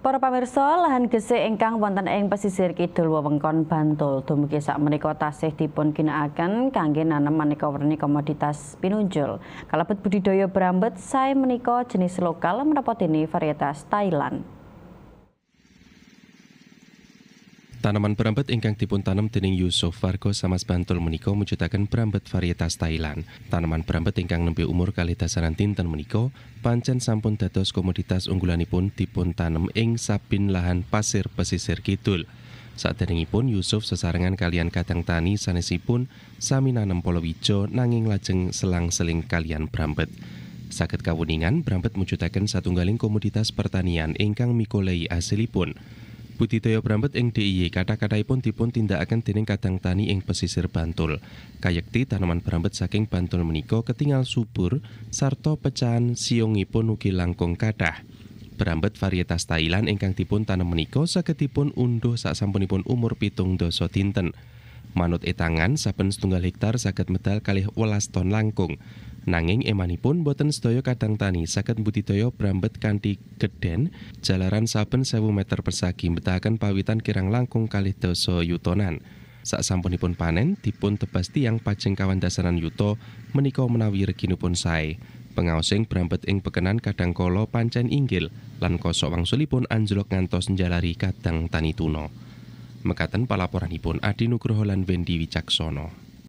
Para pemirsa, lahan engkang ingkang wonten ing pesisir kidul wewengkon Bantul dumugi sakmenika tasih dipun ginakaken kangge nanem maneka werni komoditas pinunjul. Kalebet budidaya berambet saya menika jenis lokal menapa ini varietas Thailand. Tanaman perambet ingkang dipun tanam dening Yusuf Vargo Samas Bantul menika menciptakan perambet varietas Thailand. Tanaman perambet ingkang nembe umur kali dasaran dinten menika pancen sampun dados komoditas unggulanipun dipun tanam ing sapin lahan pasir pesisir kidul. Saderengipun Yusuf sesarengan kalian kadang tani sanesipun sami nanem polowijo nanging lajeng selang-seling kalian perambet. Sakit kawuningan perambet satu satunggaling komoditas pertanian ingkang mikolei asilipun. Budidaya brambet ing DIY kata-kataipun dipun tindakan dening kadang tani ing pesisir Bantul. Kayekti tanaman brambet saking Bantul meniko ketinggal subur sarto pecahan siungipun ugi langkung kathah. Brambet varietas Thailand ingkang dipun tanem menika sagedipun unduh saat sampunipun umur pitung doso dinten. Manut etangan saben setunggal hektar saged medal kalih welas ton langkung. Nanging emanipun boten sedaya kadang tani saged mbudidaya brambet kanthi gedhen jalaran saben sewu meter persagi mbetahaken pawitan kirang langkung kalih dasa yutonan. Sak sampunipun panen dipun tebas tiang pajeng kawan dasaran yuto menika menawi reginipun sae. Pengaosing brambet ing pekenan kadang kala pancen inggil lan kosok wangsulipun anjlok ngantos njalari kadang tani tuno. Mekaten palaporanipun Adi Nugroho lan Wendy Wicaksono.